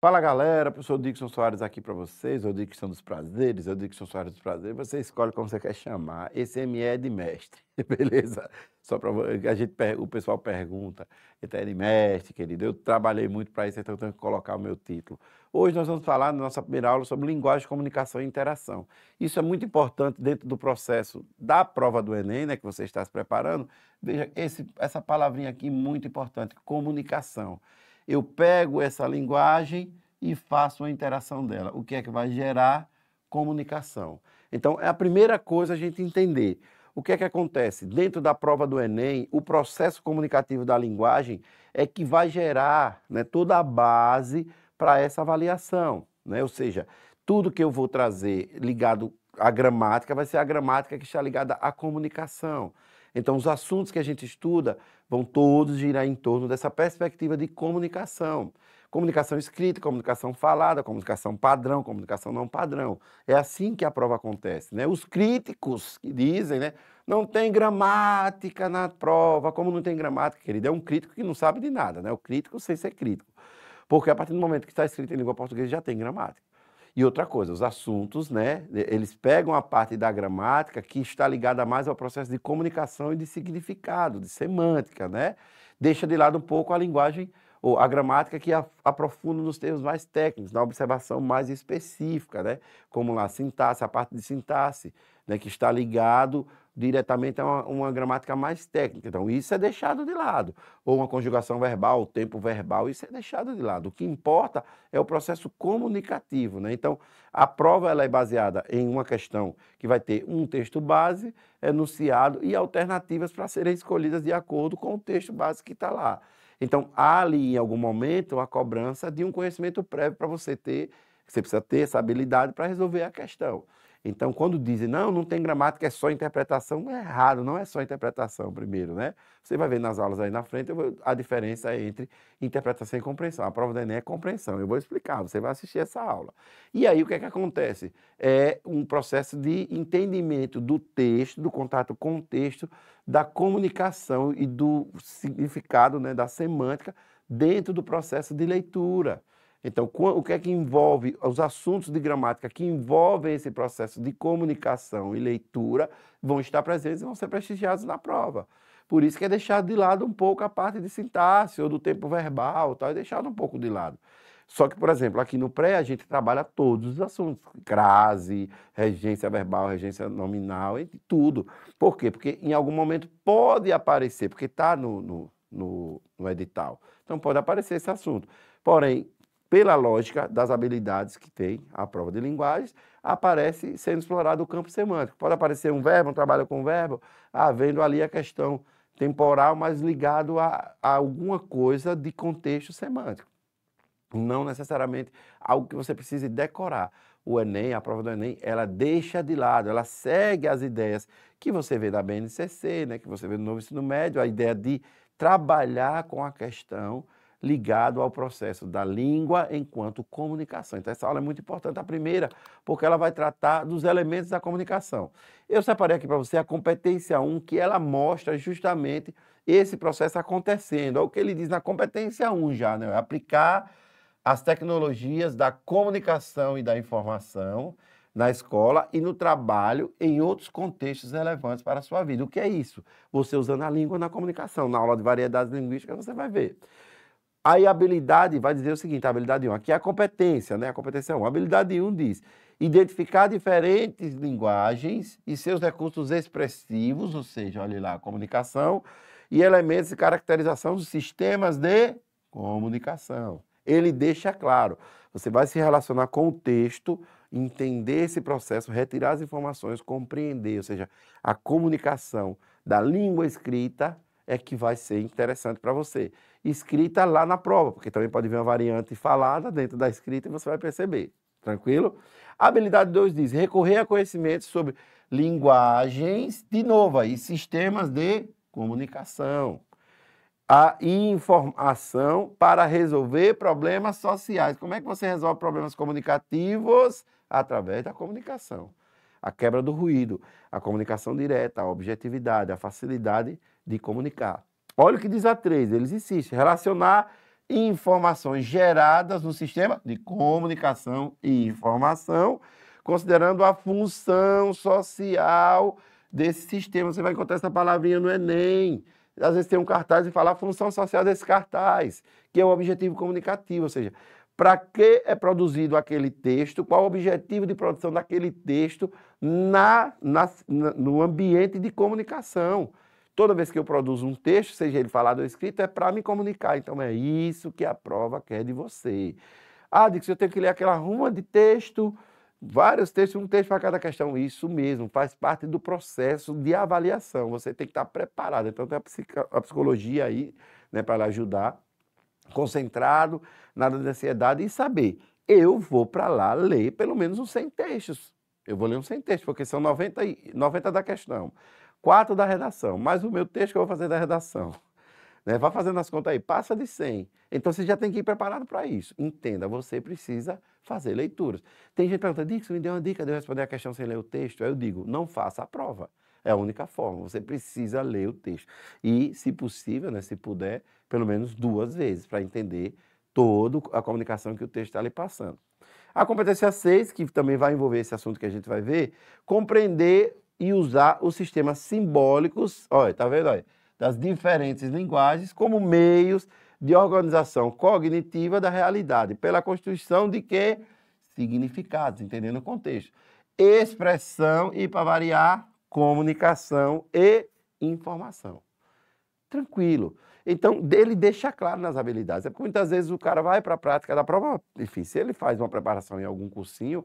Fala galera, professor Dixon Soares aqui para vocês, ou Dixon dos Prazeres, ou Dixon Soares dos Prazeres, você escolhe como você quer chamar. Esse ME é de mestre, beleza? Só para a gente, o pessoal pergunta, ele é de mestre, querido. Eu trabalhei muito para isso, então eu tenho que colocar o meu título. Hoje nós vamos falar na nossa primeira aula sobre linguagem, comunicação e interação. Isso é muito importante dentro do processo da prova do Enem, né, que você está se preparando. Veja, esse, essa palavrinha aqui muito importante, comunicação. Eu pego essa linguagem e faço a interação dela. O que é que vai gerar comunicação? Então, é a primeira coisa a gente entender. O que é que acontece? Dentro da prova do Enem, o processo comunicativo da linguagem é que vai gerar né, toda a base para essa avaliação. Né? Ou seja, tudo que eu vou trazer ligado à gramática vai ser a gramática que está ligada à comunicação. Então, os assuntos que a gente estuda vão todos girar em torno dessa perspectiva de comunicação. Comunicação escrita, comunicação falada, comunicação padrão, comunicação não padrão. É assim que a prova acontece. Né? Os críticos que dizem, né? Não tem gramática na prova. Como não tem gramática, querido? É um crítico que não sabe de nada, né? O crítico sem ser crítico. Porque a partir do momento que está escrito em língua portuguesa, já tem gramática. E outra coisa, os assuntos, né? Eles pegam a parte da gramática que está ligada mais ao processo de comunicação e de significado, de semântica, né? Deixa de lado um pouco a linguagem ou a gramática que aprofunda nos termos mais técnicos, na observação mais específica, né? como lá sintaxe, a parte de sintaxe, né? que está ligado diretamente a uma, uma, gramática mais técnica. Então, isso é deixado de lado. Ou uma conjugação verbal, o tempo verbal, isso é deixado de lado. O que importa é o processo comunicativo. Né? Então, a prova ela é baseada em uma questão que vai ter um texto base, enunciado e alternativas para serem escolhidas de acordo com o texto base que está lá. Então, há ali, em algum momento, a cobrança de um conhecimento prévio para você ter, você precisa ter essa habilidade para resolver a questão. Então, quando dizem, não, não tem gramática, é só interpretação, é errado, não é só interpretação primeiro, né? Você vai ver nas aulas aí na frente a diferença é entre interpretação e compreensão. A prova do Enem é compreensão, eu vou explicar, você vai assistir essa aula. E aí, o que é que acontece? É um processo de entendimento do texto, do contato com o texto, da comunicação e do significado, né, da semântica, dentro do processo de leitura. Então, o que é que envolve os assuntos de gramática que envolvem esse processo de comunicação e leitura vão estar presentes e vão ser prestigiados na prova. Por isso que é deixado de lado um pouco a parte de sintaxe ou do tempo verbal, tal, é deixado um pouco de lado. Só que, por exemplo, aqui no pré a gente trabalha todos os assuntos, crase, regência verbal, regência nominal, e tudo. Por quê? Porque em algum momento pode aparecer, porque está no, no, no, no edital. Então pode aparecer esse assunto. Porém, pela lógica das habilidades que tem a prova de linguagens, aparece sendo explorado o campo semântico. Pode aparecer um verbo, um trabalho com um verbo, havendo ali a questão temporal, mas ligado a, a alguma coisa de contexto semântico. Não necessariamente algo que você precise decorar. O Enem, a prova do Enem, ela deixa de lado, ela segue as ideias que você vê da BNCC, né, que você vê no Novo Ensino Médio, a ideia de trabalhar com a questão ligado ao processo da língua enquanto comunicação. Então, essa aula é muito importante, a primeira, porque ela vai tratar dos elementos da comunicação. Eu separei aqui para você a competência 1, que ela mostra justamente esse processo acontecendo. É o que ele diz na competência 1 já, né? É aplicar as tecnologias da comunicação e da informação na escola e no trabalho em outros contextos relevantes para a sua vida. O que é isso? Você usando a língua na comunicação. Na aula de variedades linguísticas, você vai ver. Aí a habilidade vai dizer o seguinte, a habilidade 1, aqui é a competência, né? A competência 1. A habilidade 1 diz identificar diferentes linguagens e seus recursos expressivos, ou seja, olha lá, comunicação, e elementos de caracterização dos sistemas de comunicação. Ele deixa claro, você vai se relacionar com o texto, entender esse processo, retirar as informações, compreender, ou seja, a comunicação da língua escrita é que vai ser interessante para você escrita lá na prova, porque também pode vir uma variante falada dentro da escrita e você vai perceber. Tranquilo? A habilidade 2 diz recorrer a conhecimentos sobre linguagens, de novo aí, sistemas de comunicação. A informação para resolver problemas sociais. Como é que você resolve problemas comunicativos? Através da comunicação. A quebra do ruído, a comunicação direta, a objetividade, a facilidade de comunicar. Olha o que diz a 3, eles insistem, relacionar informações geradas no sistema de comunicação e informação, considerando a função social desse sistema. Você vai encontrar essa palavrinha no Enem. Às vezes tem um cartaz e fala a função social desse cartaz, que é o objetivo comunicativo, ou seja, para que é produzido aquele texto, qual o objetivo de produção daquele texto na, na, no ambiente de comunicação. Toda vez que eu produzo um texto, seja ele falado ou escrito, é para me comunicar. Então é isso que a prova quer de você. Ah, Dix, eu tenho que ler aquela ruma de texto, vários textos, um texto para cada questão. Isso mesmo, faz parte do processo de avaliação. Você tem que estar tá preparado. Então tem a, psicologia aí né, para ajudar, concentrado, nada de ansiedade e saber. Eu vou para lá ler pelo menos uns 100 textos. Eu vou ler uns 100 textos, porque são 90, 90 da questão quatro da redação, mais o meu texto que eu vou fazer é da redação. Né? Vá fazendo as contas aí, passa de 100. Então você já tem que ir preparado para isso. Entenda, você precisa fazer leituras. Tem gente que perguntando, Dixon, me deu uma dica de eu responder a questão sem ler o texto. Aí eu digo, não faça a prova. É a única forma, você precisa ler o texto. E, se possível, né, se puder, pelo menos duas vezes, para entender toda a comunicação que o texto está lhe passando. A competência 6, que também vai envolver esse assunto que a gente vai ver, compreender e usar os sistemas simbólicos, olha, tá vendo olha, das diferentes linguagens como meios de organização cognitiva da realidade, pela constituição de que significados, entendendo o contexto. Expressão e para variar, comunicação e informação. Tranquilo. Então, ele deixa claro nas habilidades. É porque muitas vezes o cara vai para a prática da prova, enfim, se ele faz uma preparação em algum cursinho,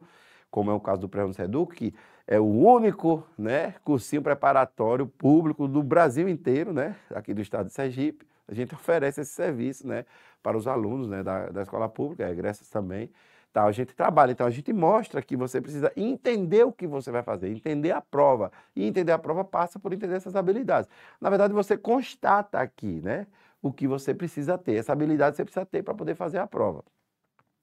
como é o caso do Prêmio Seduc, que é o único né, cursinho preparatório público do Brasil inteiro, né, aqui do estado de Sergipe. A gente oferece esse serviço né, para os alunos né, da, da escola pública, regressas também. Tá, a gente trabalha, então a gente mostra que você precisa entender o que você vai fazer, entender a prova. E entender a prova passa por entender essas habilidades. Na verdade, você constata aqui né, o que você precisa ter, essa habilidade você precisa ter para poder fazer a prova.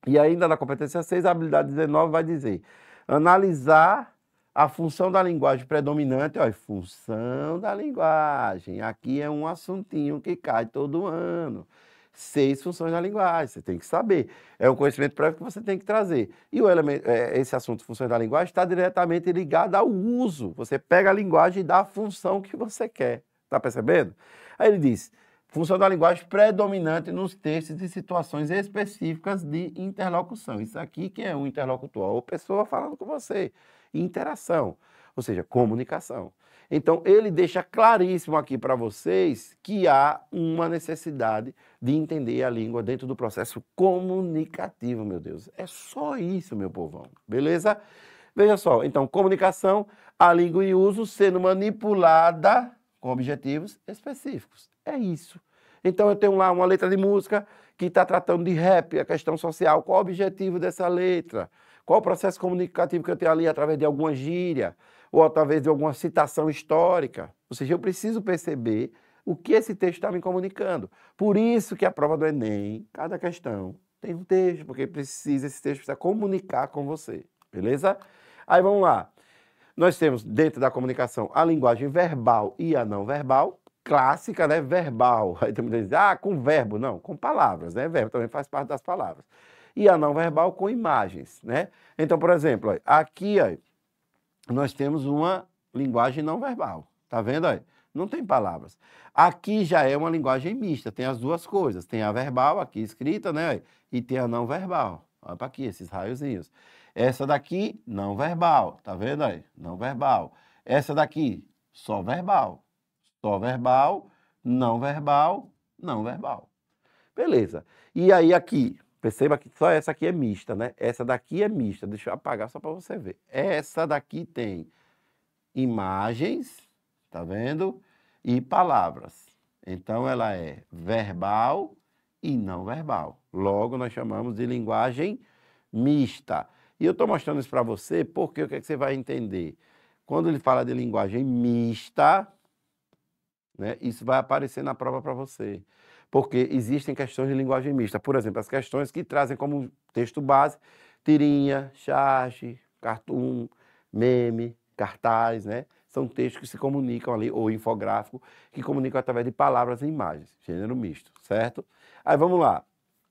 E ainda na competência 6, a habilidade 19 vai dizer analisar a função da linguagem predominante, olha, função da linguagem. Aqui é um assuntinho que cai todo ano. Seis funções da linguagem, você tem que saber. É um conhecimento prévio que você tem que trazer. E o elemento, é, esse assunto, funções da linguagem, está diretamente ligado ao uso. Você pega a linguagem e dá a função que você quer. Está percebendo? Aí ele diz: Função da linguagem predominante nos textos e situações específicas de interlocução. Isso aqui que é um interlocutor, ou pessoa falando com você. Interação, ou seja, comunicação. Então, ele deixa claríssimo aqui para vocês que há uma necessidade de entender a língua dentro do processo comunicativo, meu Deus. É só isso, meu povão. Beleza? Veja só, então, comunicação, a língua em uso sendo manipulada com objetivos específicos. É isso. Então eu tenho lá uma letra de música que está tratando de rap, a questão social. Qual o objetivo dessa letra? Qual o processo comunicativo que eu tenho ali através de alguma gíria ou através de alguma citação histórica? Ou seja, eu preciso perceber o que esse texto está me comunicando. Por isso que a prova do Enem, cada questão tem um texto, porque precisa, esse texto precisa comunicar com você. Beleza? Aí vamos lá. Nós temos dentro da comunicação a linguagem verbal e a não verbal, clássica, né? Verbal. Aí tem muita gente ah, com verbo. Não, com palavras, né? Verbo também faz parte das palavras. E a não verbal com imagens, né? Então, por exemplo, aqui nós temos uma linguagem não verbal. Tá vendo aí? Não tem palavras. Aqui já é uma linguagem mista, tem as duas coisas. Tem a verbal, aqui escrita, né? E tem a não verbal. Olha para aqui, esses raiozinhos. Essa daqui, não verbal, tá vendo aí? Não verbal. Essa daqui, só verbal. Só verbal, não verbal, não verbal. Beleza. E aí aqui, perceba que só essa aqui é mista, né? Essa daqui é mista. Deixa eu apagar só para você ver. Essa daqui tem imagens, tá vendo? E palavras. Então ela é verbal e não verbal. Logo nós chamamos de linguagem mista. E eu estou mostrando isso para você porque o que, é que você vai entender? Quando ele fala de linguagem mista, né, isso vai aparecer na prova para você. Porque existem questões de linguagem mista. Por exemplo, as questões que trazem como texto base tirinha, charge, cartoon, meme, cartaz, né? São textos que se comunicam ali, ou infográfico, que comunicam através de palavras e imagens, gênero misto, certo? Aí vamos lá.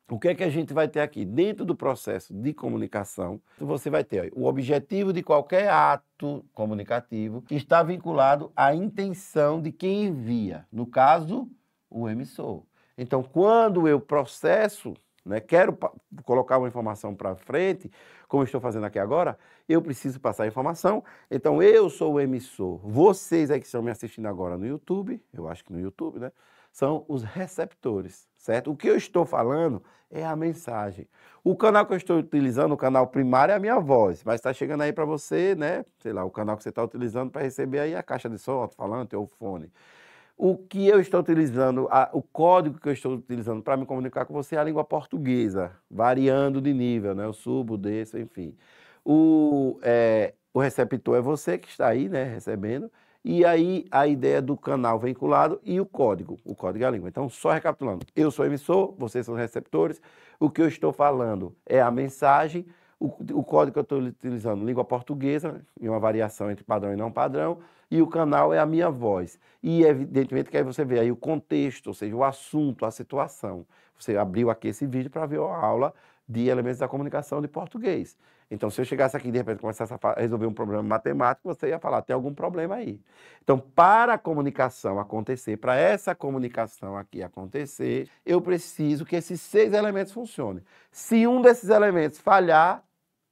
O que é que a gente vai ter aqui? Dentro do processo de comunicação, você vai ter o objetivo de qualquer ato comunicativo que está vinculado à intenção de quem envia, no caso, o emissor. Então, quando eu processo, né, quero colocar uma informação para frente, como estou fazendo aqui agora, eu preciso passar a informação. Então, eu sou o emissor. Vocês aí é que estão me assistindo agora no YouTube, eu acho que no YouTube, né? são os receptores, certo? O que eu estou falando é a mensagem. O canal que eu estou utilizando, o canal primário, é a minha voz, mas está chegando aí para você, né? Sei lá, o canal que você está utilizando para receber aí a caixa de som, falante ou fone. O que eu estou utilizando, a, o código que eu estou utilizando para me comunicar com você é a língua portuguesa, variando de nível, né? Eu subo, desço, enfim. O, é, o receptor é você que está aí, né, recebendo, e aí a ideia do canal veiculado e o código, o código é a língua. Então, só recapitulando, eu sou emissor, vocês são receptores, o que eu estou falando é a mensagem, o, o código que eu estou utilizando, língua portuguesa, em uma variação entre padrão e não padrão, e o canal é a minha voz. E evidentemente que aí você vê aí o contexto, ou seja, o assunto, a situação. Você abriu aqui esse vídeo para ver a aula de elementos da comunicação de português. Então, se eu chegasse aqui e de repente começasse a resolver um problema matemático, você ia falar, tem algum problema aí. Então, para a comunicação acontecer, para essa comunicação aqui acontecer, eu preciso que esses seis elementos funcionem. Se um desses elementos falhar,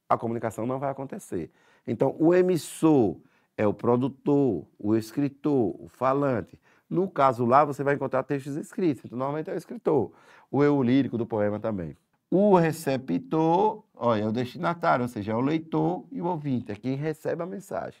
a comunicação não vai acontecer. Então, o emissor é o produtor, o escritor, o falante. No caso lá, você vai encontrar textos escritos, então normalmente é o escritor. O eu lírico do poema também o receptor, olha, é o destinatário, ou seja, é o leitor e o ouvinte, é quem recebe a mensagem.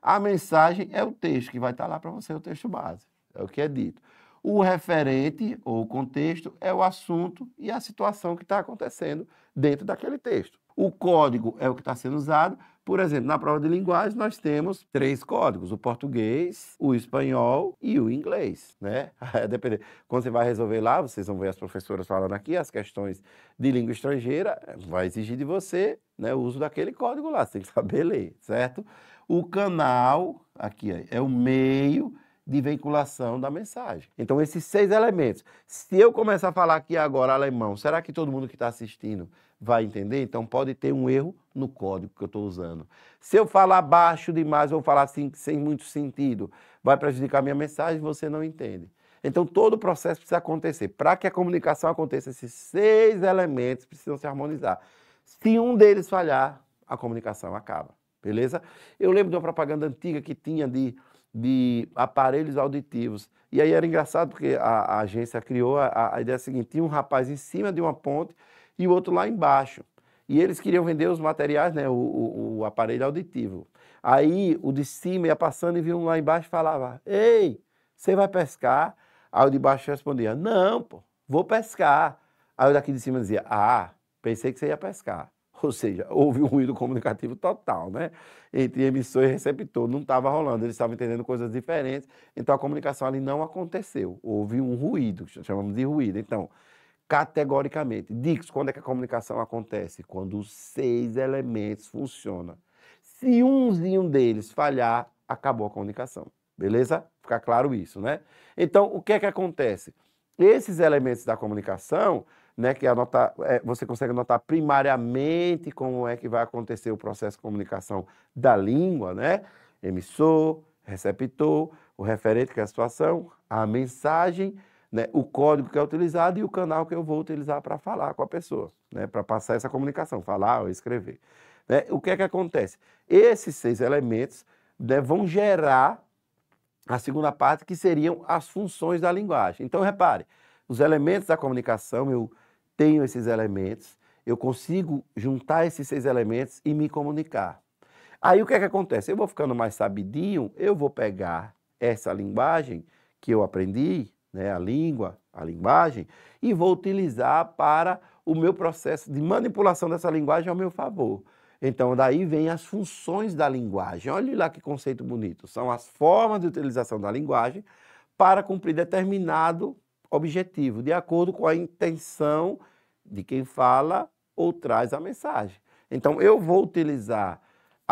A mensagem é o texto que vai estar lá para você, o texto base, é o que é dito. O referente ou o contexto é o assunto e a situação que está acontecendo dentro daquele texto. O código é o que está sendo usado por exemplo, na prova de linguagem nós temos três códigos: o português, o espanhol e o inglês, né? Depende. Quando você vai resolver lá, vocês vão ver as professoras falando aqui as questões de língua estrangeira, vai exigir de você, né, o uso daquele código lá, você tem que saber ler, certo? O canal aqui é o meio de vinculação da mensagem. Então, esses seis elementos. Se eu começar a falar aqui agora alemão, será que todo mundo que está assistindo vai entender? Então pode ter um erro no código que eu estou usando. Se eu falar baixo demais, ou falar assim, sem muito sentido, vai prejudicar minha mensagem você não entende. Então todo o processo precisa acontecer. Para que a comunicação aconteça, esses seis elementos precisam se harmonizar. Se um deles falhar, a comunicação acaba. Beleza? Eu lembro de uma propaganda antiga que tinha de, de aparelhos auditivos. E aí era engraçado porque a, a agência criou a, a ideia seguinte: tinha um rapaz em cima de uma ponte e o outro lá embaixo. E eles queriam vender os materiais, né, o, o, o aparelho auditivo. Aí o de cima ia passando e vinha um lá embaixo e falava: Ei, você vai pescar? Aí o de baixo respondia: Não, pô, vou pescar. Aí o daqui de cima dizia: Ah, pensei que você ia pescar. Ou seja, houve um ruído comunicativo total, né? Entre emissor e receptor. Não estava rolando, eles estavam entendendo coisas diferentes. Então a comunicação ali não aconteceu. Houve um ruído, chamamos de ruído. Então, categoricamente. Dix, quando é que a comunicação acontece? Quando os seis elementos funcionam. Se umzinho deles falhar, acabou a comunicação. Beleza? Ficar claro isso, né? Então, o que é que acontece? Esses elementos da comunicação, né, que é, você consegue anotar primariamente como é que vai acontecer o processo de comunicação da língua, né? Emissor, receptor, o referente, que é a situação, a mensagem né, o código que é utilizado e o canal que eu vou utilizar para falar com a pessoa, né, para passar essa comunicação, falar ou escrever. Né? O que é que acontece? Esses seis elementos né, vão gerar a segunda parte, que seriam as funções da linguagem. Então, repare, os elementos da comunicação, eu tenho esses elementos, eu consigo juntar esses seis elementos e me comunicar. Aí o que é que acontece? Eu vou ficando mais sabidinho, eu vou pegar essa linguagem que eu aprendi, né, a língua, a linguagem, e vou utilizar para o meu processo de manipulação dessa linguagem ao meu favor. Então, daí vem as funções da linguagem. Olha lá que conceito bonito. São as formas de utilização da linguagem para cumprir determinado objetivo, de acordo com a intenção de quem fala ou traz a mensagem. Então, eu vou utilizar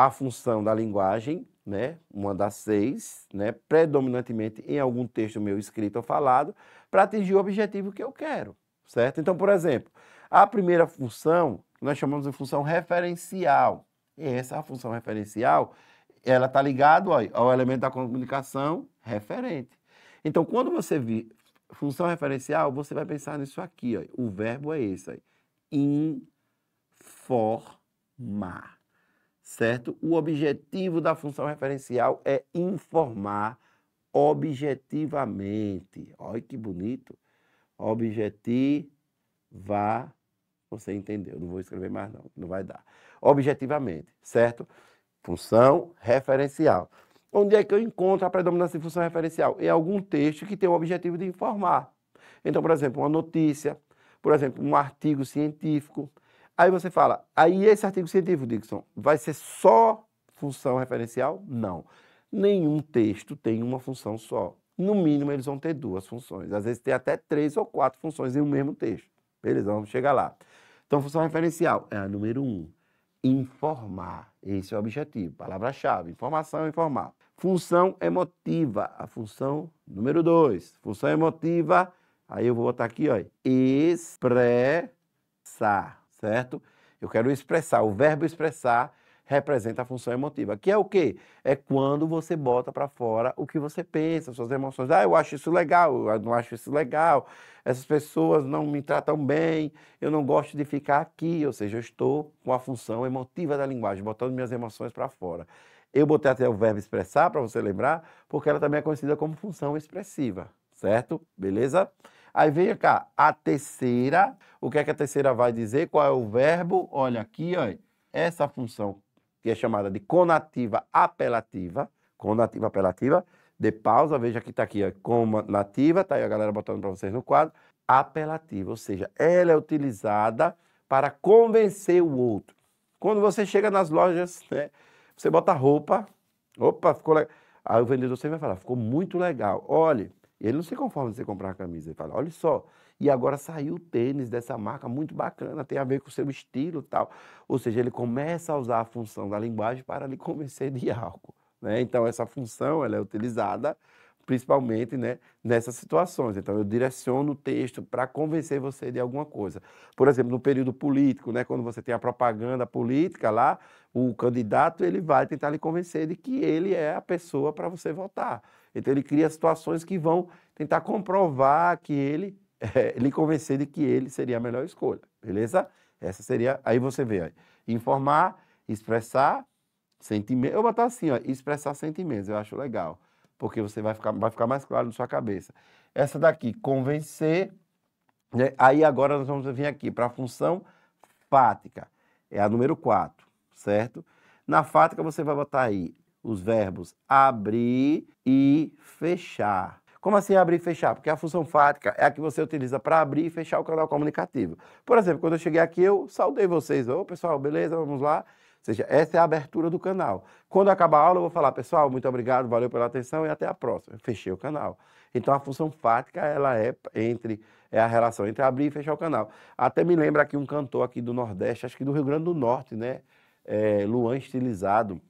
a função da linguagem, né, uma das seis, né, predominantemente em algum texto meu escrito ou falado, para atingir o objetivo que eu quero, certo? Então, por exemplo, a primeira função, nós chamamos de função referencial. E essa função referencial, ela está ligada ao elemento da comunicação referente. Então, quando você vir função referencial, você vai pensar nisso aqui. Ó. O verbo é esse. aí, Informar certo? O objetivo da função referencial é informar objetivamente. Olha que bonito. Objetiva. Você entendeu, não vou escrever mais não, não vai dar. Objetivamente, certo? Função referencial. Onde é que eu encontro a predominância de função referencial? Em algum texto que tem o objetivo de informar. Então, por exemplo, uma notícia, por exemplo, um artigo científico, Aí você fala, aí esse artigo científico, Dixon, vai ser só função referencial? Não. Nenhum texto tem uma função só. No mínimo, eles vão ter duas funções. Às vezes, tem até três ou quatro funções em um mesmo texto. Beleza, vamos chegar lá. Então, função referencial é a número um. Informar. Esse é o objetivo. Palavra-chave: informação, é informar. Função emotiva. A função número dois. Função emotiva. Aí eu vou botar aqui, ó. Expressar certo? Eu quero expressar. O verbo expressar representa a função emotiva, que é o quê? É quando você bota para fora o que você pensa, suas emoções. Ah, eu acho isso legal, eu não acho isso legal, essas pessoas não me tratam bem, eu não gosto de ficar aqui, ou seja, eu estou com a função emotiva da linguagem, botando minhas emoções para fora. Eu botei até o verbo expressar para você lembrar, porque ela também é conhecida como função expressiva, certo? Beleza? Aí veja cá, a terceira, o que é que a terceira vai dizer? Qual é o verbo? Olha aqui, olha, essa função que é chamada de conativa apelativa, conativa apelativa, de pausa, veja que está aqui, ó, conativa, está aí a galera botando para vocês no quadro, apelativa, ou seja, ela é utilizada para convencer o outro. Quando você chega nas lojas, né, você bota roupa, opa, ficou legal. Aí o vendedor sempre vai falar, ficou muito legal. Olhe, ele não se conforma em você comprar a camisa. Ele fala, olha só, e agora saiu o tênis dessa marca muito bacana, tem a ver com o seu estilo tal. Ou seja, ele começa a usar a função da linguagem para lhe convencer de algo. Né? Então, essa função ela é utilizada principalmente né, nessas situações. Então, eu direciono o texto para convencer você de alguma coisa. Por exemplo, no período político, né, quando você tem a propaganda política lá, o candidato ele vai tentar lhe convencer de que ele é a pessoa para você votar. Então ele cria situações que vão tentar comprovar que ele, é, lhe convencer de que ele seria a melhor escolha, beleza? Essa seria, aí você vê, ó, informar, expressar sentimentos. Eu vou botar assim, ó, expressar sentimentos, eu acho legal, porque você vai ficar, vai ficar mais claro na sua cabeça. Essa daqui, convencer, né? aí agora nós vamos vir aqui para a função fática, é a número 4, certo? Na fática você vai botar aí os verbos abrir e fechar. Como assim abrir e fechar? Porque a função fática é a que você utiliza para abrir e fechar o canal comunicativo. Por exemplo, quando eu cheguei aqui, eu saudei vocês. Ô, pessoal, beleza? Vamos lá. Ou seja, essa é a abertura do canal. Quando acabar a aula, eu vou falar, pessoal, muito obrigado, valeu pela atenção e até a próxima. fechei o canal. Então, a função fática, ela é entre é a relação entre abrir e fechar o canal. Até me lembra aqui um cantor aqui do Nordeste, acho que do Rio Grande do Norte, né? É, Luan Estilizado.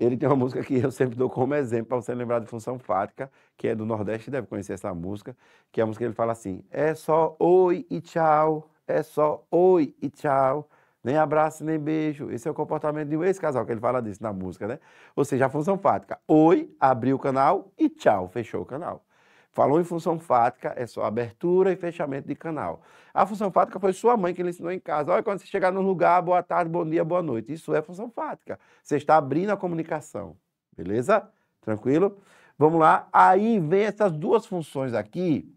Ele tem uma música que eu sempre dou como exemplo para você lembrar de Função Fática, que é do Nordeste, deve conhecer essa música, que é a música que ele fala assim: é só oi e tchau, é só oi e tchau, nem abraço nem beijo. Esse é o comportamento de um ex-casal, que ele fala disso na música, né? Ou seja, a Função Fática: oi, abriu o canal e tchau, fechou o canal. Falou em função fática, é só abertura e fechamento de canal. A função fática foi sua mãe que lhe ensinou em casa. Olha, quando você chegar no lugar, boa tarde, bom dia, boa noite. Isso é função fática. Você está abrindo a comunicação. Beleza? Tranquilo? Vamos lá. Aí vem essas duas funções aqui,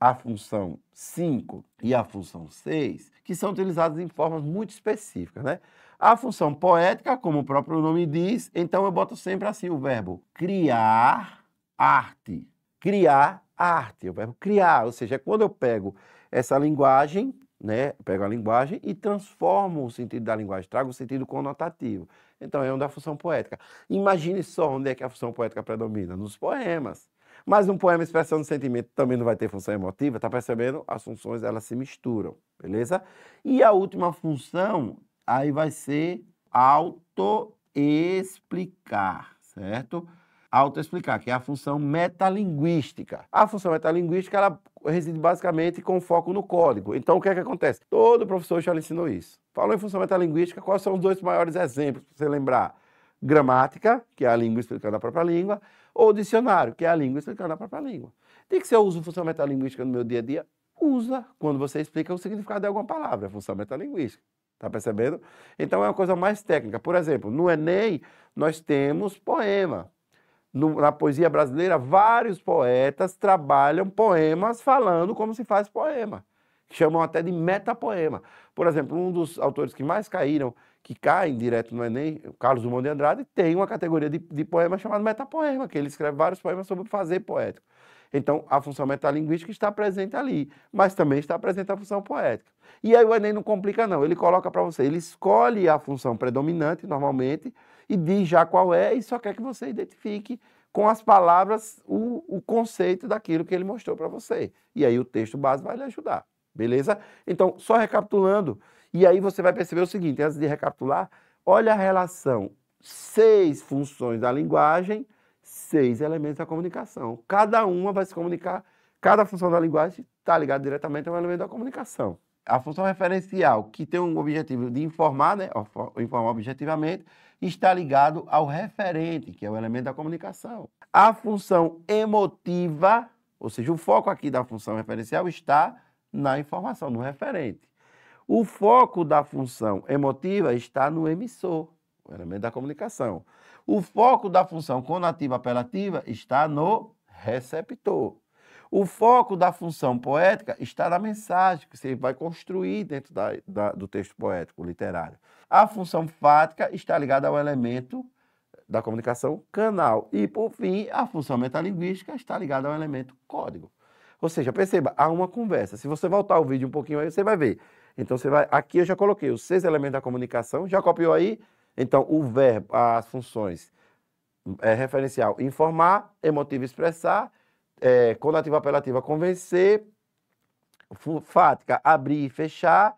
a função 5 e a função 6, que são utilizadas em formas muito específicas, né? A função poética, como o próprio nome diz, então eu boto sempre assim o verbo criar arte criar arte, é o verbo criar, ou seja, é quando eu pego essa linguagem, né, pego a linguagem e transformo o sentido da linguagem, trago o sentido conotativo. Então é onde a função poética. Imagine só onde é que a função poética predomina, nos poemas. Mas um poema expressando sentimento também não vai ter função emotiva, tá percebendo? As funções elas se misturam, beleza? E a última função aí vai ser autoexplicar, certo? autoexplicar, que é a função metalinguística. A função metalinguística ela reside basicamente com foco no código. Então, o que é que acontece? Todo professor já lhe ensinou isso. Falou em função metalinguística, quais são os dois maiores exemplos para você lembrar? Gramática, que é a língua explicando a própria língua, ou dicionário, que é a língua explicando a própria língua. Tem que ser uso função metalinguística no meu dia a dia? Usa quando você explica o significado de alguma palavra, a função metalinguística. Tá percebendo? Então é uma coisa mais técnica. Por exemplo, no Enem nós temos poema no, na poesia brasileira, vários poetas trabalham poemas falando como se faz poema. Chamam até de metapoema. Por exemplo, um dos autores que mais caíram, que caem direto no Enem, Carlos Drummond de Andrade, tem uma categoria de, de poema chamada metapoema, que ele escreve vários poemas sobre fazer poético. Então, a função metalinguística está presente ali, mas também está presente a função poética. E aí o Enem não complica, não. Ele coloca para você, ele escolhe a função predominante, normalmente, e diz já qual é e só quer que você identifique com as palavras o, o conceito daquilo que ele mostrou para você. E aí o texto base vai lhe ajudar, beleza? Então, só recapitulando, e aí você vai perceber o seguinte, antes de recapitular, olha a relação seis funções da linguagem, seis elementos da comunicação. Cada uma vai se comunicar, cada função da linguagem está ligada diretamente a um elemento da comunicação. A função referencial, que tem um objetivo de informar, né? informar objetivamente, está ligado ao referente, que é o elemento da comunicação. A função emotiva, ou seja, o foco aqui da função referencial está na informação, no referente. O foco da função emotiva está no emissor, o elemento da comunicação. O foco da função conativa apelativa está no receptor, o foco da função poética está na mensagem que você vai construir dentro da, da, do texto poético, literário. A função fática está ligada ao elemento da comunicação canal. E, por fim, a função metalinguística está ligada ao elemento código. Ou seja, perceba, há uma conversa. Se você voltar o vídeo um pouquinho aí, você vai ver. Então, você vai. Aqui eu já coloquei os seis elementos da comunicação, já copiou aí? Então, o verbo, as funções é referencial informar, emotivo expressar, é, conativa apelativa convencer, fática abrir e fechar,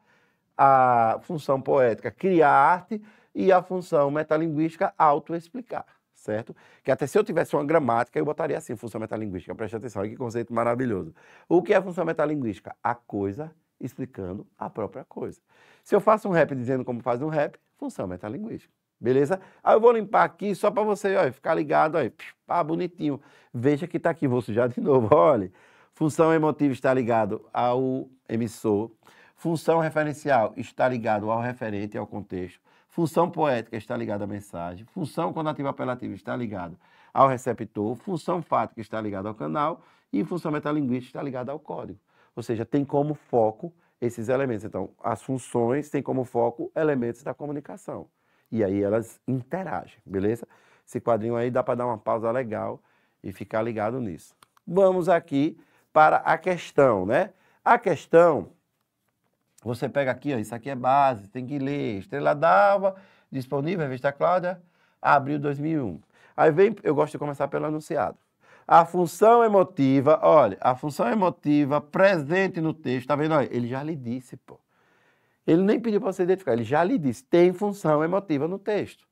a função poética criar arte e a função metalinguística autoexplicar, certo? Que até se eu tivesse uma gramática, eu botaria assim, função metalinguística. Preste atenção, olha que conceito maravilhoso. O que é função metalinguística? A coisa explicando a própria coisa. Se eu faço um rap dizendo como faz um rap, função metalinguística. Beleza? Aí eu vou limpar aqui só para você ó, ficar ligado. Ó, ah, bonitinho. Veja que está aqui, vou sujar de novo. Olha, função emotiva está ligado ao emissor. Função referencial está ligado ao referente e ao contexto. Função poética está ligada à mensagem. Função conativa apelativa está ligado ao receptor. Função fática está ligada ao canal. E função metalinguística está ligada ao código. Ou seja, tem como foco esses elementos. Então, as funções têm como foco elementos da comunicação e aí elas interagem, beleza? Esse quadrinho aí dá para dar uma pausa legal e ficar ligado nisso. Vamos aqui para a questão, né? A questão, você pega aqui, ó, isso aqui é base, tem que ler. Estrela d'Alva, disponível, revista Cláudia, abril 2001. Aí vem, eu gosto de começar pelo anunciado. A função emotiva, olha, a função emotiva presente no texto, tá vendo aí? Ele já lhe disse, pô. Ele nem pediu para você identificar, ele já lhe disse, tem função emotiva no texto.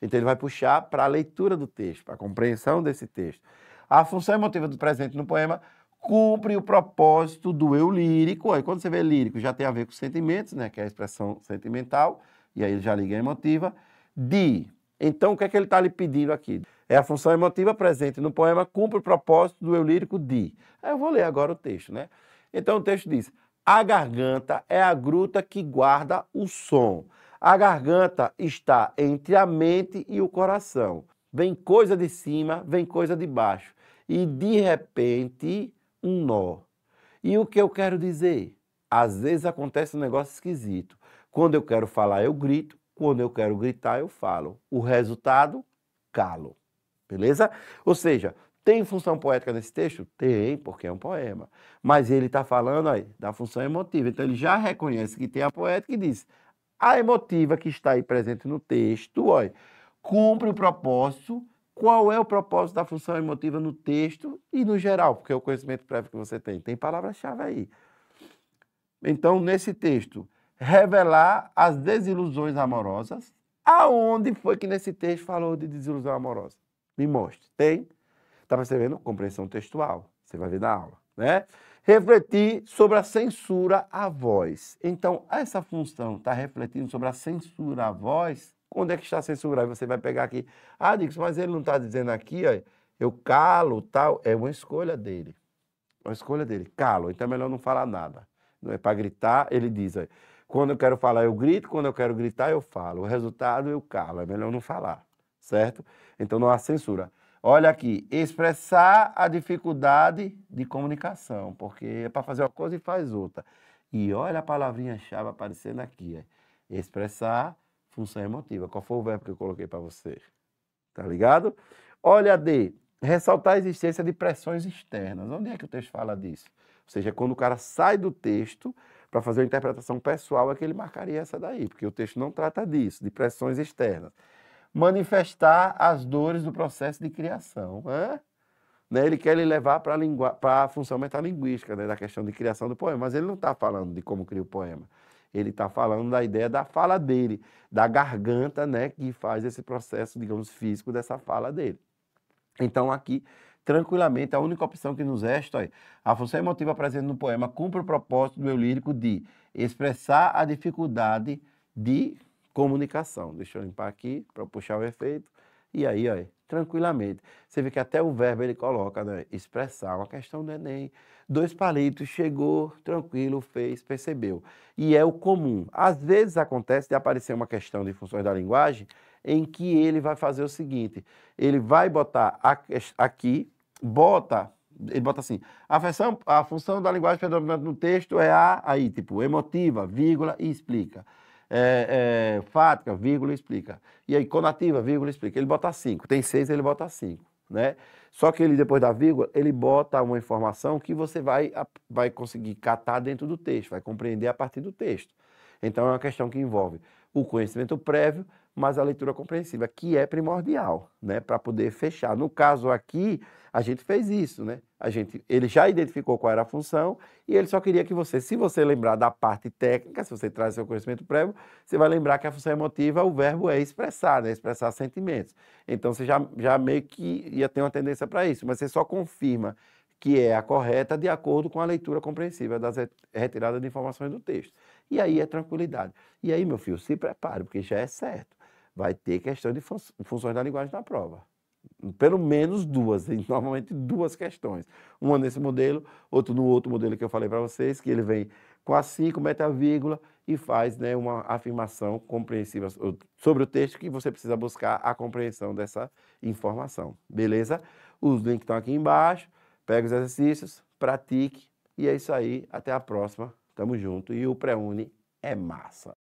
Então ele vai puxar para a leitura do texto, para a compreensão desse texto. A função emotiva do presente no poema cumpre o propósito do eu lírico. Aí quando você vê lírico, já tem a ver com sentimentos, né, que é a expressão sentimental, e aí ele já liga a emotiva, de. Então o que é que ele está lhe pedindo aqui? É a função emotiva presente no poema cumpre o propósito do eu lírico de. Aí eu vou ler agora o texto, né? Então o texto diz: a garganta é a gruta que guarda o som. A garganta está entre a mente e o coração. Vem coisa de cima, vem coisa de baixo. E de repente, um nó. E o que eu quero dizer? Às vezes acontece um negócio esquisito. Quando eu quero falar, eu grito. Quando eu quero gritar, eu falo. O resultado, calo. Beleza? Ou seja, tem função poética nesse texto? Tem, porque é um poema. Mas ele está falando aí da função emotiva. Então ele já reconhece que tem a poética e diz: a emotiva que está aí presente no texto, olha, cumpre o propósito. Qual é o propósito da função emotiva no texto e no geral? Porque é o conhecimento prévio que você tem. Tem palavra-chave aí. Então, nesse texto, revelar as desilusões amorosas. Aonde foi que nesse texto falou de desilusão amorosa? Me mostre. Tem? Está percebendo? Compreensão textual. Você vai ver na aula, né? Refletir sobre a censura à voz. Então, essa função está refletindo sobre a censura à voz. Quando é que está censurado? Você vai pegar aqui. Ah, Dix, mas ele não está dizendo aqui, ó, eu calo, tal. É uma escolha dele. É uma escolha dele. Calo, então é melhor não falar nada. Não é para gritar, ele diz, ó, quando eu quero falar, eu grito, quando eu quero gritar, eu falo. O resultado, eu calo. É melhor não falar, certo? Então não há censura. Olha aqui, expressar a dificuldade de comunicação, porque é para fazer uma coisa e faz outra. E olha a palavrinha-chave aparecendo aqui. É. Expressar função emotiva. Qual foi o verbo que eu coloquei para você? Tá ligado? Olha, D. Ressaltar a existência de pressões externas. Onde é que o texto fala disso? Ou seja, quando o cara sai do texto para fazer uma interpretação pessoal, é que ele marcaria essa daí, porque o texto não trata disso, de pressões externas manifestar as dores do processo de criação. Né? Né? Ele quer lhe levar para a função metalinguística, né? da questão de criação do poema. Mas ele não está falando de como cria o poema. Ele está falando da ideia da fala dele, da garganta né? que faz esse processo, digamos, físico dessa fala dele. Então, aqui, tranquilamente, a única opção que nos resta é a função emotiva presente no poema cumpre o propósito do eu lírico de expressar a dificuldade de comunicação. Deixa eu limpar aqui para puxar o efeito. E aí, ó, tranquilamente. Você vê que até o verbo ele coloca, né? Expressar, uma questão do Enem. Dois palitos, chegou, tranquilo, fez, percebeu. E é o comum. Às vezes acontece de aparecer uma questão de funções da linguagem em que ele vai fazer o seguinte: ele vai botar aqui, bota, ele bota assim, a a função da linguagem predominante no texto é a, aí, tipo, emotiva, vírgula, e explica é, é, fática, vírgula, explica. E aí, conativa, vírgula, explica. Ele bota 5. Tem 6, ele bota 5. Né? Só que ele, depois da vírgula, ele bota uma informação que você vai, vai conseguir catar dentro do texto, vai compreender a partir do texto. Então, é uma questão que envolve o conhecimento prévio, mas a leitura compreensiva, que é primordial, né? Para poder fechar. No caso aqui, a gente fez isso, né? A gente, ele já identificou qual era a função e ele só queria que você, se você lembrar da parte técnica, se você traz seu conhecimento prévio, você vai lembrar que a função emotiva, o verbo é expressar, né? Expressar sentimentos. Então você já, já meio que ia ter uma tendência para isso, mas você só confirma que é a correta de acordo com a leitura compreensiva das retiradas de informações do texto. E aí é tranquilidade. E aí, meu filho, se prepare, porque já é certo. Vai ter questão de fun funções da linguagem na prova pelo menos duas, normalmente duas questões. Uma nesse modelo, outro no outro modelo que eu falei para vocês, que ele vem com a 5, mete a vírgula e faz né, uma afirmação compreensiva sobre o texto que você precisa buscar a compreensão dessa informação. Beleza? Os links estão aqui embaixo. Pega os exercícios, pratique. E é isso aí. Até a próxima. Tamo junto. E o PreUni é massa.